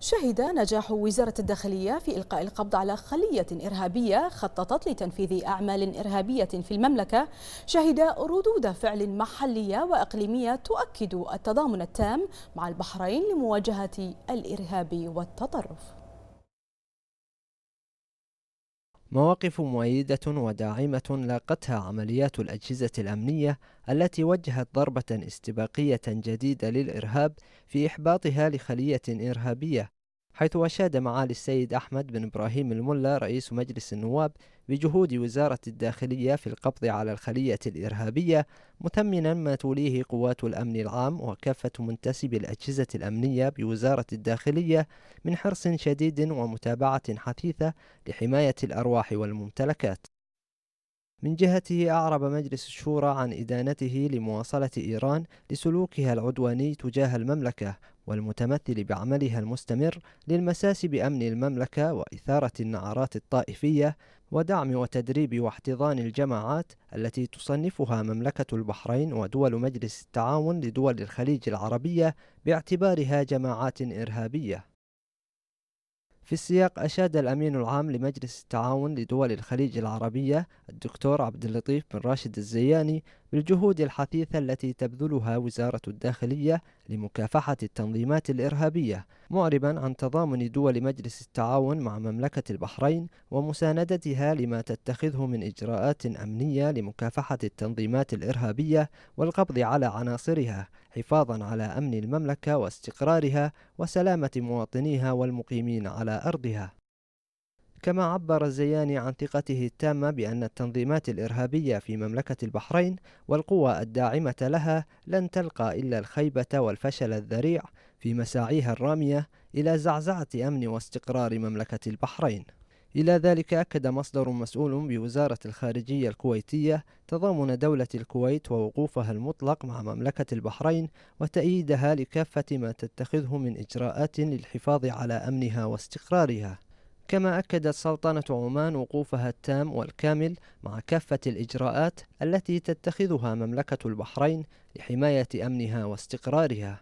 شهد نجاح وزارة الداخلية في إلقاء القبض على خلية إرهابية خططت لتنفيذ أعمال إرهابية في المملكة شهد ردود فعل محلية وإقليمية تؤكد التضامن التام مع البحرين لمواجهة الإرهاب والتطرف مواقف مؤيدة وداعمة لاقتها عمليات الأجهزة الأمنية التي وجهت ضربة استباقية جديدة للإرهاب في إحباطها لخلية إرهابية حيث أشاد معالي السيد أحمد بن إبراهيم الملا رئيس مجلس النواب بجهود وزارة الداخلية في القبض على الخلية الإرهابية مثمنا ما توليه قوات الأمن العام وكافة منتسبي الأجهزة الأمنية بوزارة الداخلية من حرص شديد ومتابعة حثيثة لحماية الأرواح والممتلكات من جهته أعرب مجلس الشورى عن إدانته لمواصلة إيران لسلوكها العدواني تجاه المملكة والمتمثل بعملها المستمر للمساس بأمن المملكة وإثارة النعرات الطائفية ودعم وتدريب واحتضان الجماعات التي تصنفها مملكة البحرين ودول مجلس التعاون لدول الخليج العربية باعتبارها جماعات إرهابية في السياق أشاد الأمين العام لمجلس التعاون لدول الخليج العربية الدكتور عبد اللطيف بن راشد الزياني بالجهود الحثيثة التي تبذلها وزارة الداخلية لمكافحة التنظيمات الإرهابية معربا عن تضامن دول مجلس التعاون مع مملكة البحرين ومساندتها لما تتخذه من إجراءات أمنية لمكافحة التنظيمات الإرهابية والقبض على عناصرها حفاظا على أمن المملكة واستقرارها وسلامة مواطنيها والمقيمين على أرضها كما عبر الزياني عن ثقته التامة بأن التنظيمات الإرهابية في مملكة البحرين والقوى الداعمة لها لن تلقى إلا الخيبة والفشل الذريع في مساعيها الرامية إلى زعزعة أمن واستقرار مملكة البحرين. إلى ذلك أكد مصدر مسؤول بوزارة الخارجية الكويتية تضامن دولة الكويت ووقوفها المطلق مع مملكة البحرين وتأييدها لكافة ما تتخذه من إجراءات للحفاظ على أمنها واستقرارها. كما أكدت سلطنة عمان وقوفها التام والكامل مع كافة الإجراءات التي تتخذها مملكة البحرين لحماية أمنها واستقرارها.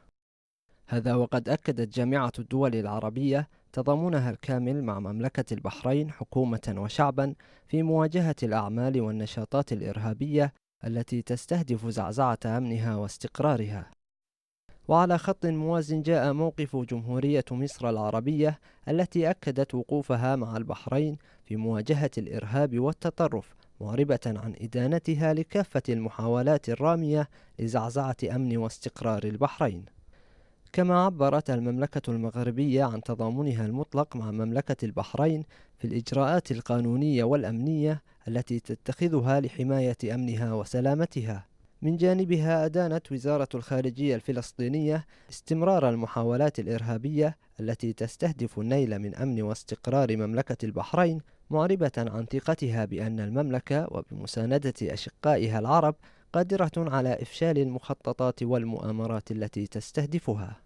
هذا وقد أكدت جامعة الدول العربية تضامنها الكامل مع مملكة البحرين حكومة وشعبا في مواجهة الأعمال والنشاطات الإرهابية التي تستهدف زعزعة أمنها واستقرارها. وعلى خط موازٍ جاء موقف جمهورية مصر العربية التي أكدت وقوفها مع البحرين في مواجهة الإرهاب والتطرف معربة عن إدانتها لكافة المحاولات الرامية لزعزعة أمن واستقرار البحرين كما عبرت المملكة المغربية عن تضامنها المطلق مع مملكة البحرين في الإجراءات القانونية والأمنية التي تتخذها لحماية أمنها وسلامتها من جانبها أدانت وزارة الخارجية الفلسطينية استمرار المحاولات الإرهابية التي تستهدف النيل من أمن واستقرار مملكة البحرين معربة عن ثقتها بأن المملكة وبمساندة أشقائها العرب قادرة على إفشال المخططات والمؤامرات التي تستهدفها